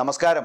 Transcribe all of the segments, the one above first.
നമസ്കാരം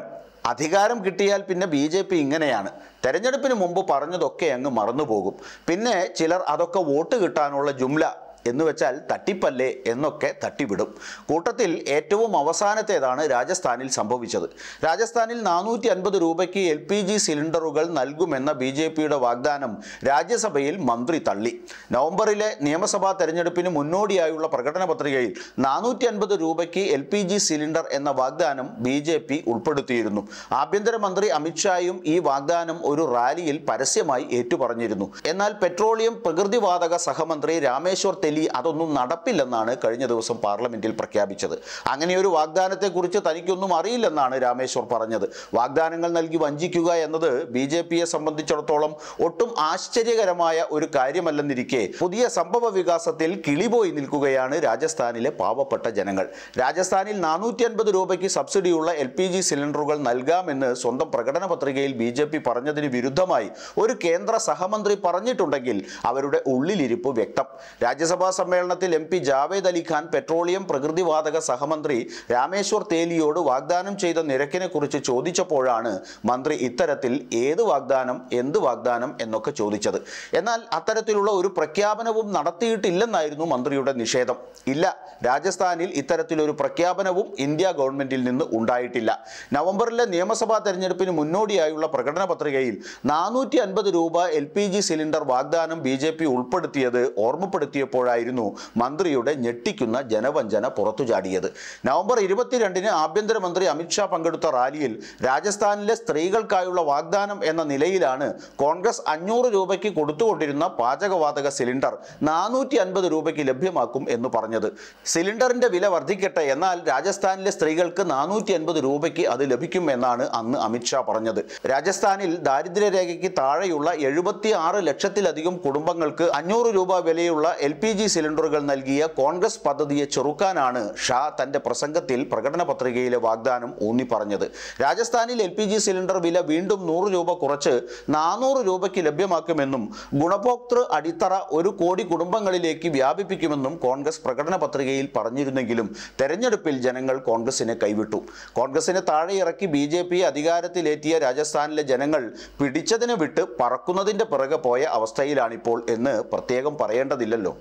അധികാരം കിട്ടിയാൽ പിന്നെ ബി ജെ പി ഇങ്ങനെയാണ് തെരഞ്ഞെടുപ്പിന് മുമ്പ് പറഞ്ഞതൊക്കെ അങ്ങ് മറന്നുപോകും പിന്നെ ചിലർ അതൊക്കെ വോട്ട് കിട്ടാനുള്ള ജുംല എന്ന് വെച്ചാൽ തട്ടിപ്പല്ലേ എന്നൊക്കെ തട്ടിവിടും കൂട്ടത്തിൽ ഏറ്റവും അവസാനത്തേതാണ് രാജസ്ഥാനിൽ സംഭവിച്ചത് രാജസ്ഥാനിൽ നാനൂറ്റി അൻപത് രൂപയ്ക്ക് എൽ പി ജി സിലിണ്ടറുകൾ നൽകുമെന്ന ബി ജെ പിയുടെ വാഗ്ദാനം രാജ്യസഭയിൽ മന്ത്രി തള്ളി നവംബറിലെ നിയമസഭാ തെരഞ്ഞെടുപ്പിന് മുന്നോടിയായുള്ള പ്രകടന പത്രികയിൽ നാനൂറ്റി അൻപത് രൂപയ്ക്ക് എൽ പി ജി സിലിണ്ടർ എന്ന വാഗ്ദാനം ബി ജെ പി ഉൾപ്പെടുത്തിയിരുന്നു ആഭ്യന്തരമന്ത്രി അമിത്ഷായും ഈ വാഗ്ദാനം ഒരു റാലിയിൽ പരസ്യമായി ഏറ്റുപറഞ്ഞിരുന്നു എന്നാൽ പെട്രോളിയം പ്രകൃതിവാതക സഹമന്ത്രി രാമേശ്വർ അലി അതൊന്നും നടപ്പില്ലെന്നാണ് കഴിഞ്ഞ ദിവസം പാർലമെന്റിൽ പ്രഖ്യാപിച്ചത് അങ്ങനെ ഒരു വാഗ്ദാനത്തെക്കുറിച്ച് തനിക്കൊന്നും അറിയില്ലെന്നാണ് രാമേശ്വർ പറഞ്ഞത് വാഗ്ദാനങ്ങൾ നൽകി വഞ്ചിക്കുക എന്നത് ബി ജെ പിയെ സംബന്ധിച്ചിടത്തോളം ഒട്ടും ആശ്ചര്യകരമായ ഒരു കാര്യമല്ലെന്നിരിക്കെ പുതിയ സംഭവ വികാസത്തിൽ കിളിപോയി നിൽക്കുകയാണ് രാജസ്ഥാനിലെ പാവപ്പെട്ട ജനങ്ങൾ രാജസ്ഥാനിൽ നാനൂറ്റി അൻപത് രൂപയ്ക്ക് സബ്സിഡിയുള്ള എൽ പി ജി സിലിണ്ടറുകൾ നൽകാമെന്ന് സ്വന്തം പ്രകടന പത്രികയിൽ ബി ജെ പി പറഞ്ഞതിന് വിരുദ്ധമായി ഒരു കേന്ദ്ര സഹമന്ത്രി പറഞ്ഞിട്ടുണ്ടെങ്കിൽ അവരുടെ ഉള്ളിലിരിപ്പ് വ്യക്തം രാജ്യസഭ മന്ത്രിസഭാ സമ്മേളനത്തിൽ M P Javed Ali Khan petroleum പ്രകൃതിവാതക സഹമന്ത്രി രാമേശ്വർ തേലിയോട് വാഗ്ദാനം ചെയ്ത നിരക്കിനെ കുറിച്ച് ചോദിച്ചപ്പോഴാണ് മന്ത്രി ഇത്തരത്തിൽ ഏത് വാഗ്ദാനം എന്ത് വാഗ്ദാനം എന്നൊക്കെ ചോദിച്ചത് എന്നാൽ അത്തരത്തിലുള്ള ഒരു പ്രഖ്യാപനവും നടത്തിയിട്ടില്ലെന്നായിരുന്നു മന്ത്രിയുടെ നിഷേധം ഇല്ല രാജസ്ഥാനിൽ ഇത്തരത്തിലൊരു പ്രഖ്യാപനവും ഇന്ത്യ ഗവൺമെന്റിൽ നിന്ന് ഉണ്ടായിട്ടില്ല നവംബറിലെ നിയമസഭാ തെരഞ്ഞെടുപ്പിന് മുന്നോടിയായുള്ള പ്രകടന പത്രികയിൽ നാനൂറ്റി രൂപ എൽ സിലിണ്ടർ വാഗ്ദാനം ബി ഉൾപ്പെടുത്തിയത് ഓർമ്മപ്പെടുത്തിയപ്പോഴാണ് പറയുമ്പോഴായിരുന്നു മന്ത്രിയുടെ ഞെട്ടിക്കുന്ന ജനവഞ്ചന പുറത്തു ചാടിയത് നവംബർ ഇരുപത്തിരണ്ടിന് ആഭ്യന്തരമന്ത്രി അമിത്ഷാ പങ്കെടുത്ത റാലിയിൽ രാജസ്ഥാനിലെ സ്ത്രീകൾക്കായുള്ള വാഗ്ദാനം എന്ന നിലയിലാണ് കോൺഗ്രസ് അഞ്ഞൂറ് രൂപയ്ക്ക് കൊടുത്തുകൊണ്ടിരുന്ന പാചകവാതക സിലിണ്ടർ നാനൂറ്റി അൻപത് രൂപയ്ക്ക് ലഭ്യമാക്കും എന്ന് പറഞ്ഞത് സിലിണ്ടറിന്റെ വില വർദ്ധിക്കട്ടെ എന്നാൽ രാജസ്ഥാനിലെ സ്ത്രീകൾക്ക് നാനൂറ്റി അൻപത് രൂപയ്ക്ക് അത് ലഭിക്കും എന്നാണ് അന്ന് അമിത്ഷാ പറഞ്ഞത് രാജസ്ഥാനിൽ ദാരിദ്ര്യരേഖയ്ക്ക് താഴെയുള്ള എഴുപത്തി ആറ് ലക്ഷത്തിലധികം കുടുംബങ്ങൾക്ക് അഞ്ഞൂറ് രൂപ വിലയുള്ള എൽ പി ജി സിലിണ്ടറുകൾ നൽകിയ കോൺഗ്രസ് പദ്ധതിയെ ചെറുക്കാനാണ് ഷാ തന്റെ പ്രസംഗത്തിൽ പ്രകടന പത്രികയിലെ വാഗ്ദാനം ഊന്നി പറഞ്ഞത് രാജസ്ഥാനിൽ എൽ പി ജി സിലിണ്ടർ വില വീണ്ടും നൂറ് രൂപ കുറച്ച് നാനൂറ് രൂപയ്ക്ക് ലഭ്യമാക്കുമെന്നും ഗുണഭോക്തൃ അടിത്തറ ഒരു കോടി കുടുംബങ്ങളിലേക്ക് വ്യാപിപ്പിക്കുമെന്നും കോൺഗ്രസ് പ്രകടന പത്രികയിൽ പറഞ്ഞിരുന്നെങ്കിലും തെരഞ്ഞെടുപ്പിൽ ജനങ്ങൾ കോൺഗ്രസിനെ കൈവിട്ടു കോൺഗ്രസിനെ താഴെയിറക്കി ബി ജെ പി അധികാരത്തിലേറ്റിയ രാജസ്ഥാനിലെ ജനങ്ങൾ പിടിച്ചതിനെ വിട്ട് പറക്കുന്നതിൻ്റെ പിറകെ പോയ അവസ്ഥയിലാണിപ്പോൾ എന്ന് പ്രത്യേകം പറയേണ്ടതില്ലല്ലോ